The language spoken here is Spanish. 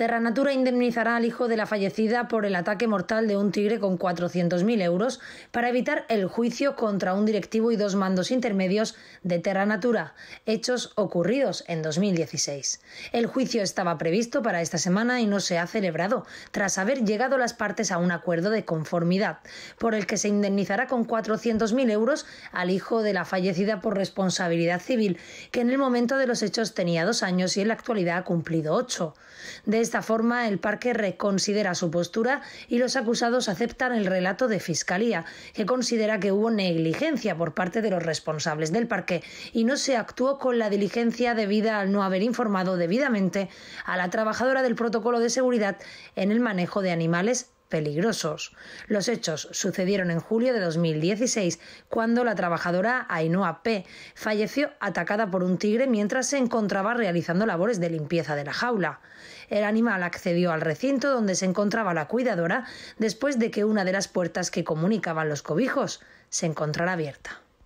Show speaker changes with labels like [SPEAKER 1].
[SPEAKER 1] Terra Terranatura indemnizará al hijo de la fallecida por el ataque mortal de un tigre con 400.000 euros para evitar el juicio contra un directivo y dos mandos intermedios de Terra Natura, hechos ocurridos en 2016. El juicio estaba previsto para esta semana y no se ha celebrado, tras haber llegado las partes a un acuerdo de conformidad, por el que se indemnizará con 400.000 euros al hijo de la fallecida por responsabilidad civil, que en el momento de los hechos tenía dos años y en la actualidad ha cumplido ocho. De esta forma, el parque reconsidera su postura y los acusados aceptan el relato de Fiscalía, que considera que hubo negligencia por parte de los responsables del parque y no se actuó con la diligencia debida al no haber informado debidamente a la trabajadora del protocolo de seguridad en el manejo de animales peligrosos. Los hechos sucedieron en julio de 2016, cuando la trabajadora Ainhoa P. falleció atacada por un tigre mientras se encontraba realizando labores de limpieza de la jaula. El animal accedió al recinto donde se encontraba la cuidadora después de que una de las puertas que comunicaban los cobijos se encontrara abierta.